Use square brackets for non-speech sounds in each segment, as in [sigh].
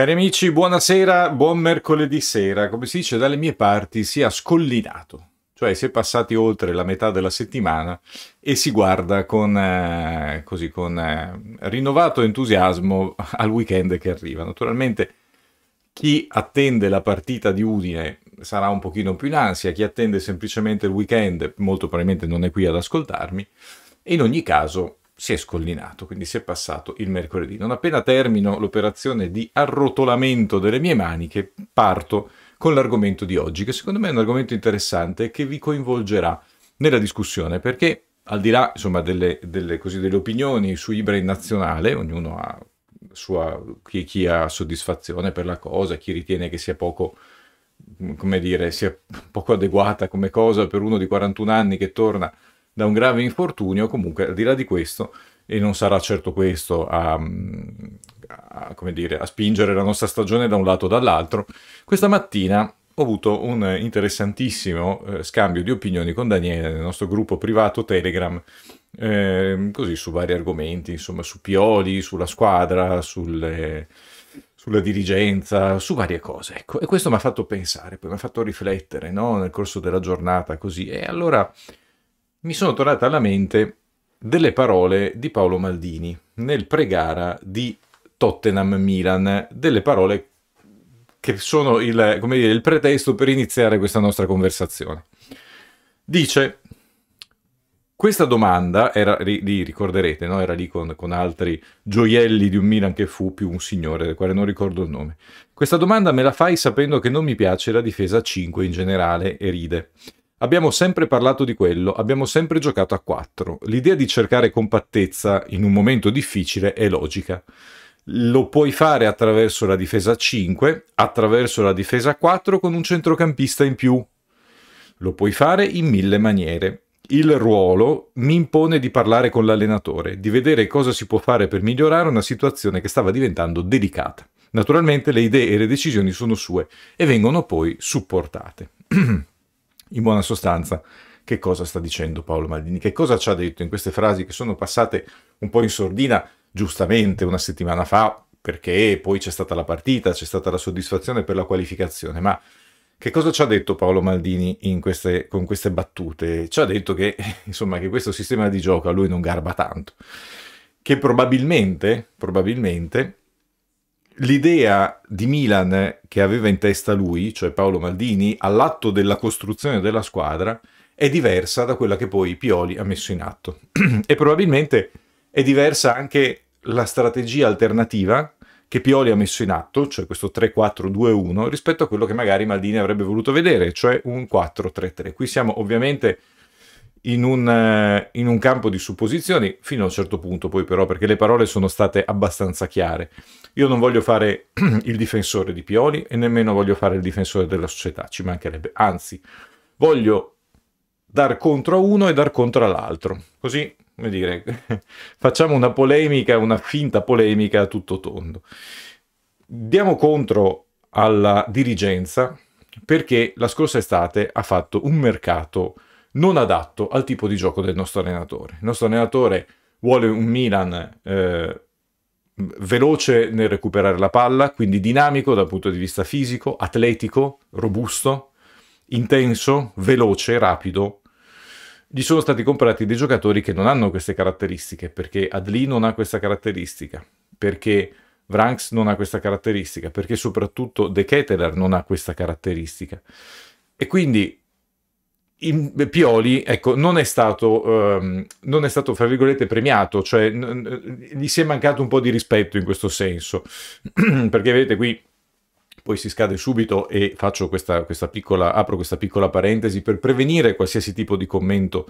Cari amici, buonasera, buon mercoledì sera. Come si dice dalle mie parti, si è scollinato, cioè si è passati oltre la metà della settimana e si guarda con, eh, così, con eh, rinnovato entusiasmo [laughs] al weekend che arriva. Naturalmente chi attende la partita di Udine sarà un pochino più in ansia, chi attende semplicemente il weekend molto probabilmente non è qui ad ascoltarmi. In ogni caso, si è scollinato, quindi si è passato il mercoledì. Non appena termino l'operazione di arrotolamento delle mie maniche, parto con l'argomento di oggi, che secondo me è un argomento interessante e che vi coinvolgerà nella discussione, perché al di là insomma, delle, delle, così, delle, opinioni su Ibra in nazionale, ognuno ha sua, chi, chi, ha soddisfazione per la cosa, chi ritiene che sia poco come dire, sia poco adeguata come cosa per uno di 41 anni che torna da un grave infortunio, comunque al di là di questo, e non sarà certo questo a, a, dire, a spingere la nostra stagione da un lato o dall'altro, questa mattina ho avuto un interessantissimo eh, scambio di opinioni con Daniele nel nostro gruppo privato Telegram, eh, così su vari argomenti, insomma su Pioli, sulla squadra, sulle, sulla dirigenza, su varie cose. Ecco. E questo mi ha fatto pensare, poi mi ha fatto riflettere no? nel corso della giornata così. E allora mi sono tornate alla mente delle parole di Paolo Maldini nel pregara di Tottenham Milan, delle parole che sono il, come dire, il pretesto per iniziare questa nostra conversazione. Dice, questa domanda, era, li ricorderete, no? era lì con, con, altri gioielli di un Milan che fu più un signore, del quale non ricordo il nome. Questa domanda me la fai sapendo che non mi piace la difesa 5 in generale e ride. Abbiamo sempre parlato di quello, abbiamo sempre giocato a quattro. L'idea di cercare compattezza in un momento difficile è logica. Lo puoi fare attraverso la difesa 5, attraverso la difesa 4 con un centrocampista in più. Lo puoi fare in mille maniere. Il ruolo mi impone di parlare con l'allenatore, di vedere cosa si può fare per migliorare una situazione che stava diventando delicata. Naturalmente le idee e le decisioni sono sue e vengono poi supportate. [clears throat] In buona sostanza, che cosa sta dicendo Paolo Maldini? Che cosa ci ha detto in queste frasi che sono passate un po' in sordina, giustamente, una settimana fa, perché poi c'è stata la partita, c'è stata la soddisfazione per la qualificazione, ma che cosa ci ha detto Paolo Maldini queste, con queste battute? Ci ha detto che, [laughs] insomma, che questo sistema di gioco a lui non garba tanto, che probabilmente, probabilmente l'idea di Milan che aveva in testa lui, cioè Paolo Maldini, all'atto della costruzione della squadra, è diversa da quella che poi Pioli ha messo in atto. [clears throat] e probabilmente è diversa anche la strategia alternativa che Pioli ha messo in atto, cioè questo 3-4-2-1, rispetto a quello che magari Maldini avrebbe voluto vedere, cioè un 4-3-3. Qui siamo ovviamente in un, eh, in un, campo di supposizioni fino a un certo punto, poi però, perché le parole sono state abbastanza chiare. Io non voglio fare [clears throat] il difensore di Pioli e nemmeno voglio fare il difensore della società, ci mancherebbe. Anzi, voglio dar contro a uno e dar contro all'altro. Così, come dire, [laughs] facciamo una polemica, una finta polemica a tutto tondo. Diamo contro alla dirigenza perché la scorsa estate ha fatto un mercato non adatto al tipo di gioco del nostro allenatore. Il nostro allenatore vuole un Milan eh, veloce nel recuperare la palla, quindi dinamico dal punto di vista fisico, atletico, robusto, intenso, veloce, rapido. Gli sono stati comprati dei giocatori che non hanno queste caratteristiche, perché Adli non ha questa caratteristica, perché Vranks non ha questa caratteristica, perché soprattutto De Keteler non ha questa caratteristica. E quindi in, Pioli ecco, non, è stato, um, non è stato, fra virgolette, premiato, cioè n- gli si è mancato un po' di rispetto in questo senso, [clears throat] perché vedete qui poi si scade subito e questa, questa piccola, apro questa piccola parentesi per prevenire qualsiasi tipo di commento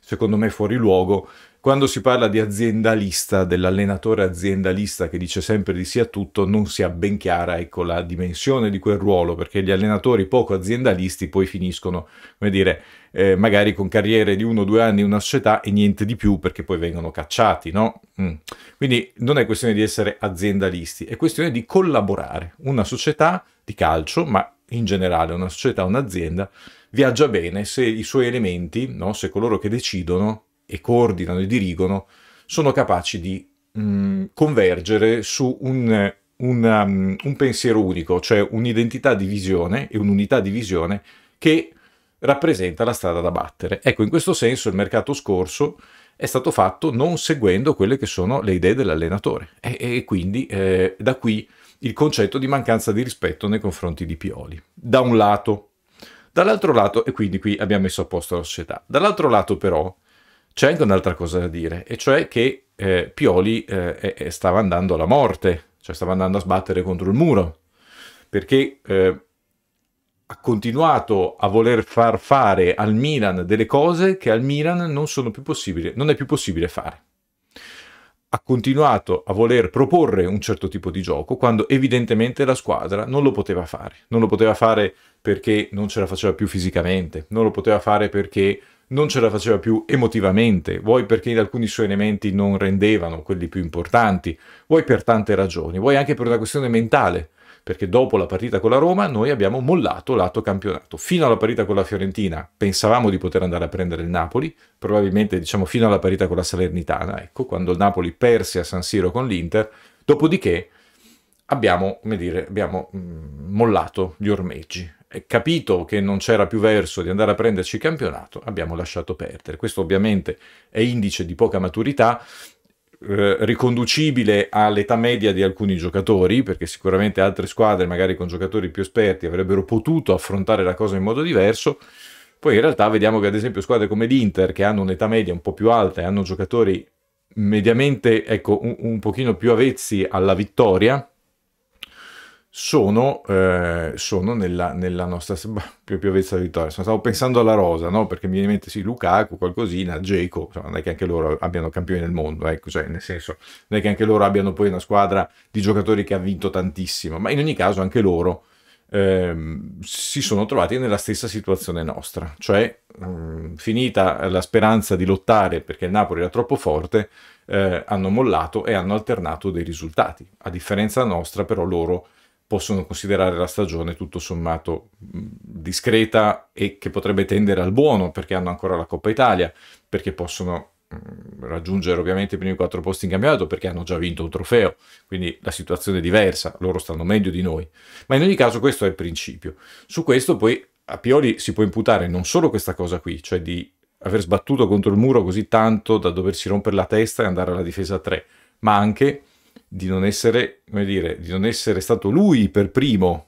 secondo me fuori luogo, quando si parla di aziendalista, dell'allenatore aziendalista che dice sempre di sì a tutto, non si ha ben chiara ecco, la dimensione di quel ruolo, perché gli allenatori poco aziendalisti poi finiscono, come dire, eh, magari con carriere di uno o due anni in una società e niente di più, perché poi vengono cacciati, no? Mm. Quindi non è questione di essere aziendalisti, è questione di collaborare. Una società di calcio, ma in generale una società, un'azienda, viaggia bene se i suoi elementi, no? se coloro che decidono e coordinano e dirigono, sono capaci di mh, mm, convergere su un, un, um, un pensiero unico, cioè un'identità di visione e un'unità di visione che rappresenta la strada da battere. Ecco, in questo senso il mercato scorso è stato fatto non seguendo quelle che sono le idee dell'allenatore e, e quindi eh, da qui il concetto di mancanza di rispetto nei confronti di Pioli. Da un lato, Dall'altro lato, e quindi qui abbiamo messo a posto la società, dall'altro lato però c'è anche un'altra cosa da dire, e cioè che eh, Pioli eh, stava andando alla morte, cioè stava andando a sbattere contro il muro, perché eh, ha continuato a voler far fare al Milan delle cose che al Milan non, più non è più possibile fare ha continuato a voler proporre un certo tipo di gioco quando evidentemente la squadra non lo poteva fare. Non lo poteva fare perché non ce la faceva più fisicamente, non lo poteva fare perché non ce la faceva più emotivamente, vuoi perché alcuni suoi elementi non rendevano quelli più importanti, vuoi per tante ragioni, vuoi anche per una questione mentale perché dopo la partita con la Roma noi abbiamo mollato lato campionato. Fino alla partita con la Fiorentina pensavamo di poter andare a prendere il Napoli, probabilmente diciamo fino alla partita con la Salernitana, ecco, quando il Napoli perse a San Siro con l'Inter, dopodiché abbiamo, come dire, abbiamo mm, mollato gli ormeggi. E capito che non c'era più verso di andare a prenderci il campionato, abbiamo lasciato perdere. Questo ovviamente è indice di poca maturità, eh, riconducibile all'età media di alcuni giocatori, perché sicuramente altre squadre, magari con giocatori più esperti, avrebbero potuto affrontare la cosa in modo diverso. Poi in realtà vediamo che ad esempio squadre come l'Inter, che hanno un'età media un po' più alta e hanno giocatori mediamente ecco, un, un pochino più avezzi alla vittoria, sono, eh, sono nella, nella, nostra più piovezza della vittoria. Stavo pensando alla rosa, no? perché mi viene in mente sì, Lukaku, qualcosina, Geco, non è che anche loro abbiano campioni nel mondo, ecco, cioè, nel senso, non è che anche loro abbiano poi una squadra di giocatori che ha vinto tantissimo, ma in ogni caso anche loro ehm, si sono trovati nella stessa situazione nostra, cioè mh, mm, finita la speranza di lottare perché il Napoli era troppo forte, eh, hanno mollato e hanno alternato dei risultati. A differenza nostra, però loro possono considerare la stagione tutto sommato mm, discreta e che potrebbe tendere al buono perché hanno ancora la Coppa Italia, perché possono mm, raggiungere ovviamente i primi quattro posti in campionato perché hanno già vinto un trofeo, quindi la situazione è diversa, loro stanno meglio di noi. Ma in ogni caso questo è il principio. Su questo poi a Pioli si può imputare non solo questa cosa qui, cioè di aver sbattuto contro il muro così tanto da doversi rompere la testa e andare alla difesa 3, ma anche di non essere, come dire, di non essere stato lui per primo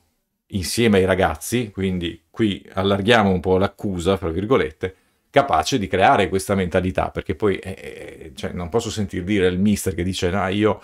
insieme ai ragazzi, quindi qui allarghiamo un po' l'accusa, fra virgolette, capace di creare questa mentalità, perché poi eh, eh, eh cioè, non posso sentir dire il mister che dice no, io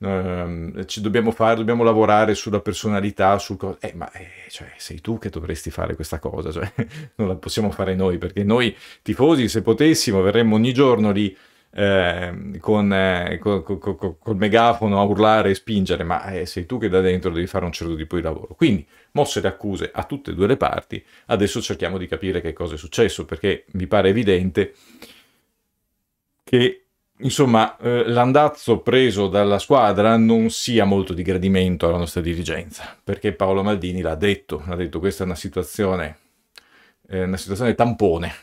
eh, ci dobbiamo fare, dobbiamo lavorare sulla personalità, sul co- eh, ma eh, cioè, sei tu che dovresti fare questa cosa, cioè, [laughs] non la possiamo fare noi, perché noi tifosi, se potessimo, verremmo ogni giorno lì eh, con, eh, co, co, co, col megafono a urlare e spingere, ma eh, sei tu che da dentro devi fare un certo tipo di lavoro. Quindi, mosse le accuse a tutte e due le parti, adesso cerchiamo di capire che cosa è successo, perché mi pare evidente che insomma, eh, l'andazzo preso dalla squadra non sia molto di gradimento alla nostra dirigenza, perché Paolo Maldini l'ha detto, l'ha detto questa è una situazione, eh, una situazione tampone,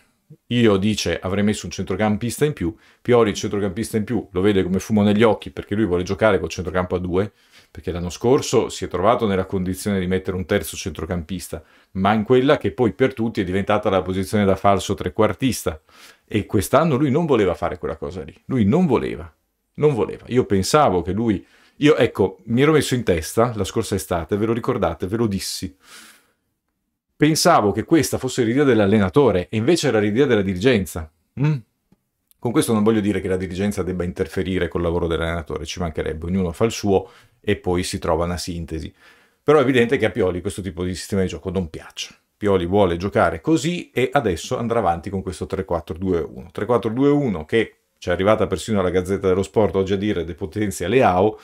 io dice avrei messo un centrocampista in più, Pioli il centrocampista in più lo vede come fumo negli occhi perché lui vuole giocare col centrocampo a due, perché l'anno scorso si è trovato nella condizione di mettere un terzo centrocampista, ma in quella che poi per tutti è diventata la posizione da falso trequartista. E quest'anno lui non voleva fare quella cosa lì, lui non voleva, non voleva. Io pensavo che lui... Io ecco, mi ero messo in testa la scorsa estate, ve lo ricordate, ve lo dissi pensavo che questa fosse l'idea dell'allenatore e invece era l'idea della dirigenza. Mm. Con questo non voglio dire che la dirigenza debba interferire col lavoro dell'allenatore, ci mancherebbe, ognuno fa il suo e poi si trova una sintesi. Però è evidente che a Pioli questo tipo di sistema di gioco non piace. Pioli vuole giocare così e adesso andrà avanti con questo 3-4-2-1. 3-4-2-1 che ci è arrivata persino la Gazzetta dello Sport oggi a dire depotenzia Leao,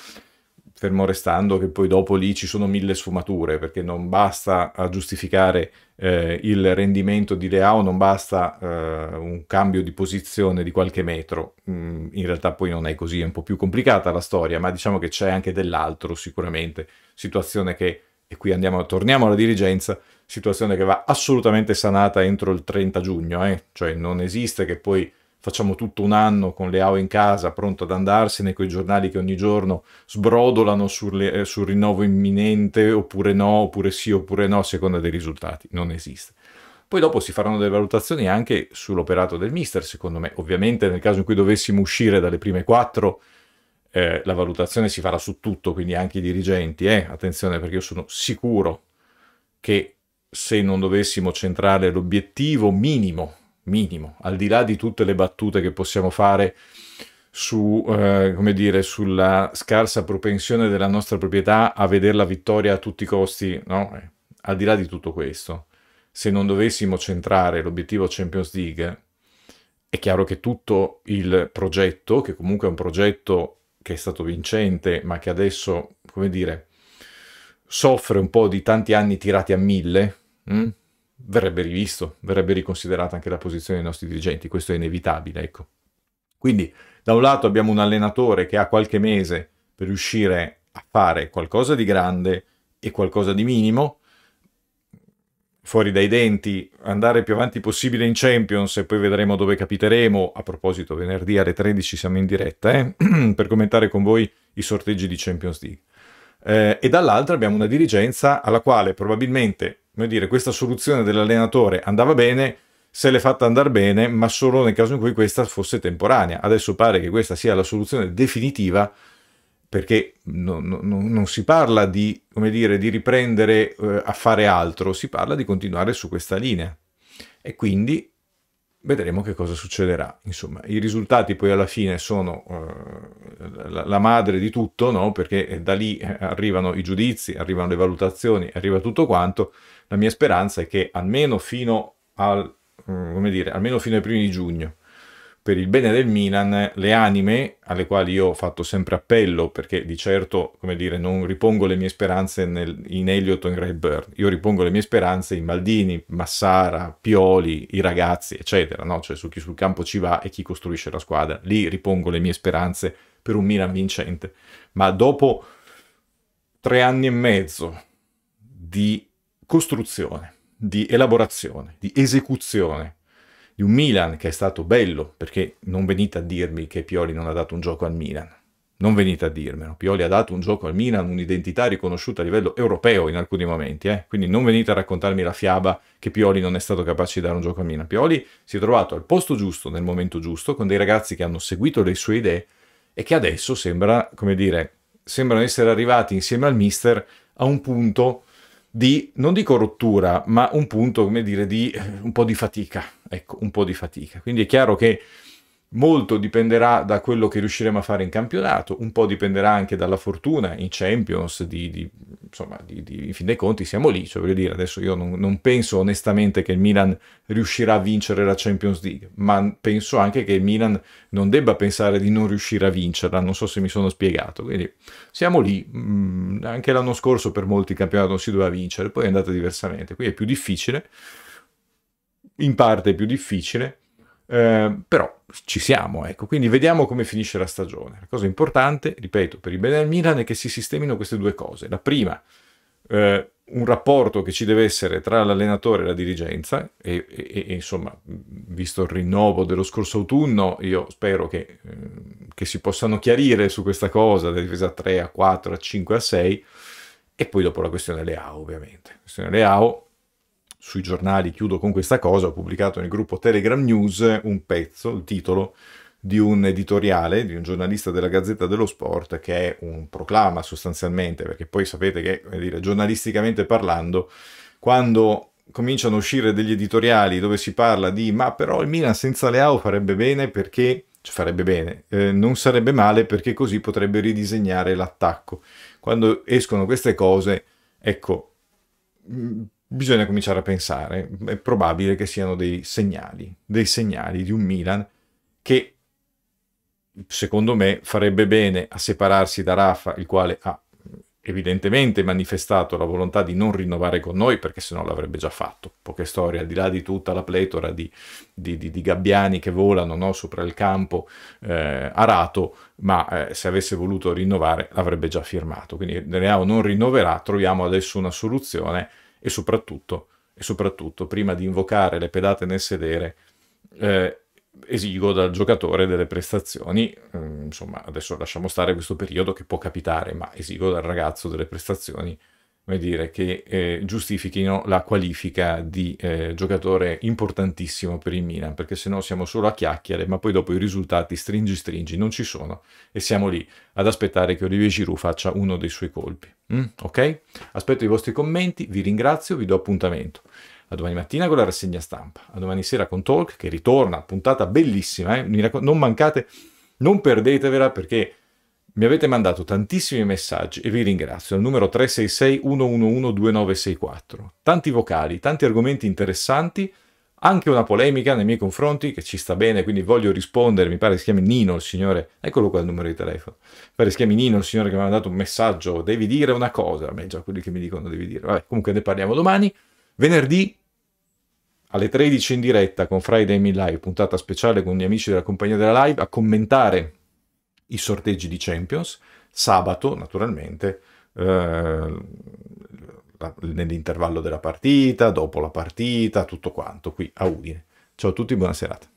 fermo restando che poi dopo lì ci sono mille sfumature, perché non basta a giustificare eh, il rendimento di Leao, non basta eh, un cambio di posizione di qualche metro, mm, in realtà poi non è così, è un po' più complicata la storia, ma diciamo che c'è anche dell'altro sicuramente, situazione che, e qui andiamo, torniamo alla dirigenza, situazione che va assolutamente sanata entro il 30 giugno, eh? cioè non esiste che poi facciamo tutto un anno con le AO in casa, pronto ad andarsene, con i giornali che ogni giorno sbrodolano sulle, eh, sul rinnovo imminente, oppure no, oppure sì, oppure no, a seconda dei risultati. Non esiste. Poi dopo si faranno delle valutazioni anche sull'operato del mister, secondo me. Ovviamente nel caso in cui dovessimo uscire dalle prime quattro, eh, la valutazione si farà su tutto, quindi anche i dirigenti. Eh? Attenzione perché io sono sicuro che se non dovessimo centrare l'obiettivo minimo minimo, al di là di tutte le battute che possiamo fare su, eh, come dire, sulla scarsa propensione della nostra proprietà a vedere la vittoria a tutti i costi, no? eh, al di là di tutto questo, se non dovessimo centrare l'obiettivo Champions League, è chiaro che tutto il progetto, che comunque è un progetto che è stato vincente, ma che adesso, come dire, soffre un po' di tanti anni tirati a mille, mh? Mm? verrebbe rivisto, verrebbe riconsiderata anche la posizione dei nostri dirigenti, questo è inevitabile, ecco. Quindi da un lato abbiamo un allenatore che ha qualche mese per riuscire a fare qualcosa di grande e qualcosa di minimo, fuori dai denti, andare più avanti possibile in Champions e poi vedremo dove capiteremo. A proposito, venerdì alle 13 siamo in diretta eh? [clears throat] per commentare con voi i sorteggi di Champions League eh, e dall'altra abbiamo una dirigenza alla quale probabilmente, dire, questa soluzione dell'allenatore andava bene, se l'è fatta andare bene, ma solo nel caso in cui questa fosse temporanea. Adesso pare che questa sia la soluzione definitiva perché non, non, non si parla di, dire, di riprendere eh, a fare altro, si parla di continuare su questa linea. E quindi vedremo che cosa succederà. Insomma, i risultati poi alla fine sono eh, la, madre di tutto, no? perché eh, da lì eh, arrivano i giudizi, arrivano le valutazioni, arriva tutto quanto. La mia speranza è che almeno fino, al, mm, dire, almeno fino ai primi di giugno per il bene del Milan, le anime alle quali io ho fatto sempre appello, perché di certo, come dire, non ripongo le mie speranze nel, in Elliot o in Redbird, io ripongo le mie speranze in Maldini, Massara, Pioli, i ragazzi, eccetera, no? cioè su chi sul campo ci va e chi costruisce la squadra. Lì ripongo le mie speranze per un Milan vincente. Ma dopo tre anni e mezzo di costruzione, di elaborazione, di esecuzione di un Milan che è stato bello, perché non venite a dirmi che Pioli non ha dato un gioco al Milan. Non venite a dirmelo, Pioli ha dato un gioco al Milan, un'identità riconosciuta a livello europeo in alcuni momenti, eh? quindi non venite a raccontarmi la fiaba che Pioli non è stato capace di dare un gioco al Milan. Pioli si è trovato al posto giusto, nel momento giusto, con dei ragazzi che hanno seguito le sue idee e che adesso sembra, come dire, sembrano essere arrivati insieme al mister a un punto di, non dico rottura, ma un punto, come dire, di eh, un po' di fatica. Ecco, un po' di fatica. Quindi è chiaro che Molto dipenderà da quello che riusciremo a fare in campionato, un po' dipenderà anche dalla fortuna in Champions, di, di, insomma, di, di in fin dei conti siamo lì, cioè voglio dire, adesso io non, non, penso onestamente che il Milan riuscirà a vincere la Champions League, ma penso anche che il Milan non debba pensare di non riuscire a vincerla, non so se mi sono spiegato, quindi siamo lì, mm, anche l'anno scorso per molti il campionato non si doveva vincere, poi è andata diversamente, qui è più difficile, in parte è più difficile, eh, però ci siamo, ecco. Quindi vediamo come finisce la stagione. La cosa importante, ripeto, per il bene del Milan è che si sistemino queste due cose. La prima, eh, un rapporto che ci deve essere tra l'allenatore e la dirigenza e, e, e, insomma, visto il rinnovo dello scorso autunno, io spero che, eh, che si possano chiarire su questa cosa, da difesa 3 a 4 a 5 a 6 e poi dopo la questione Leao, ovviamente. La questione Leao sui giornali, chiudo con questa cosa, ho pubblicato nel gruppo Telegram News un pezzo, il titolo di un editoriale di un giornalista della Gazzetta dello Sport che è un proclama sostanzialmente, perché poi sapete che, dire, giornalisticamente parlando, quando cominciano a uscire degli editoriali dove si parla di ma però il Milan senza Leao farebbe bene perché cioè farebbe bene, eh, non sarebbe male perché così potrebbe ridisegnare l'attacco. Quando escono queste cose, ecco, bisogna cominciare a pensare, è probabile che siano dei segnali, dei segnali di un Milan che secondo me farebbe bene a separarsi da Rafa, il quale ha evidentemente manifestato la volontà di non rinnovare con noi perché sennò l'avrebbe già fatto. Poche storie, al di là di tutta la pletora di, di, di, di gabbiani che volano no, sopra il campo eh, arato, ma eh, se avesse voluto rinnovare l'avrebbe già firmato. Quindi Leao non rinnoverà, troviamo adesso una soluzione e soprattutto, e soprattutto prima di invocare le pedate nel sedere, eh, esigo dal giocatore delle prestazioni, mm, insomma adesso lasciamo stare questo periodo che può capitare, ma esigo dal ragazzo delle prestazioni come dire, che eh, giustifichino la qualifica di eh, giocatore importantissimo per il Milan, perché se no siamo solo a chiacchiere, ma poi dopo i risultati stringi stringi non ci sono e siamo lì ad aspettare che Olivier Giroud faccia uno dei suoi colpi. Mm? ok? Aspetto i vostri commenti, vi ringrazio, vi do appuntamento a domani mattina con la rassegna stampa, a domani sera con Talk che ritorna, puntata bellissima, eh? non mancate, non perdetevela perché mi avete mandato tantissimi messaggi e vi ringrazio al numero 366-111-2964. Tanti vocali, tanti argomenti interessanti, anche una polemica nei miei confronti che ci sta bene, quindi voglio rispondere. Mi pare che si chiami Nino il signore, eccolo qua il numero di telefono. Mi pare che si chiami Nino il signore che mi ha mandato un messaggio, devi dire una cosa. A me già quelli che mi dicono devi dire. Vabbè, comunque ne parliamo domani. Venerdì alle 13 in diretta con Friday Me Live, puntata speciale con gli amici della compagnia della live, a commentare i sorteggi di Champions, sabato naturalmente eh, nell'intervallo della partita, dopo la partita, tutto quanto qui a Udine. Ciao a tutti, buona serata.